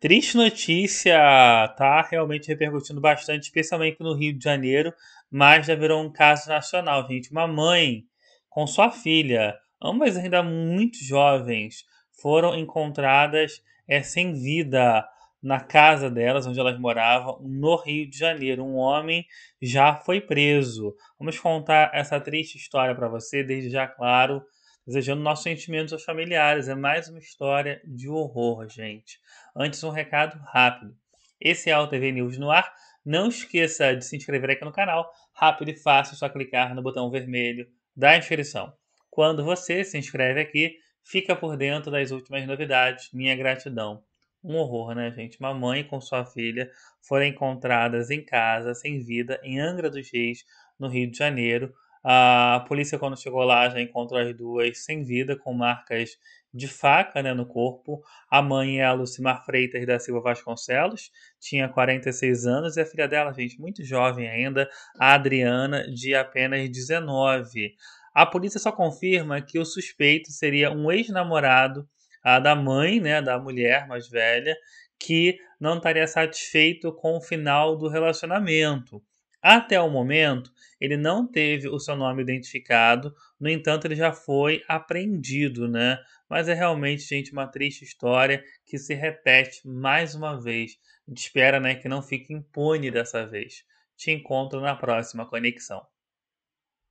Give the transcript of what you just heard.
Triste notícia, tá realmente repercutindo bastante, especialmente no Rio de Janeiro, mas já virou um caso nacional, gente. Uma mãe com sua filha, ambas ainda muito jovens, foram encontradas é, sem vida na casa delas, onde elas moravam, no Rio de Janeiro. Um homem já foi preso. Vamos contar essa triste história para você, desde já, claro desejando nossos sentimentos aos familiares. É mais uma história de horror, gente. Antes, um recado rápido. Esse é o TV News no ar. Não esqueça de se inscrever aqui no canal. Rápido e fácil, só clicar no botão vermelho da inscrição. Quando você se inscreve aqui, fica por dentro das últimas novidades. Minha gratidão. Um horror, né, gente? Uma mãe com sua filha foram encontradas em casa, sem vida, em Angra dos Reis, no Rio de Janeiro. A polícia, quando chegou lá, já encontrou as duas sem vida, com marcas de faca né, no corpo. A mãe é a Lucimar Freitas da Silva Vasconcelos, tinha 46 anos, e a filha dela, gente, muito jovem ainda, a Adriana, de apenas 19. A polícia só confirma que o suspeito seria um ex-namorado ah, da mãe, né, da mulher mais velha, que não estaria satisfeito com o final do relacionamento. Até o momento, ele não teve o seu nome identificado, no entanto, ele já foi apreendido, né? Mas é realmente, gente, uma triste história que se repete mais uma vez. A gente espera né, que não fique impune dessa vez. Te encontro na próxima conexão.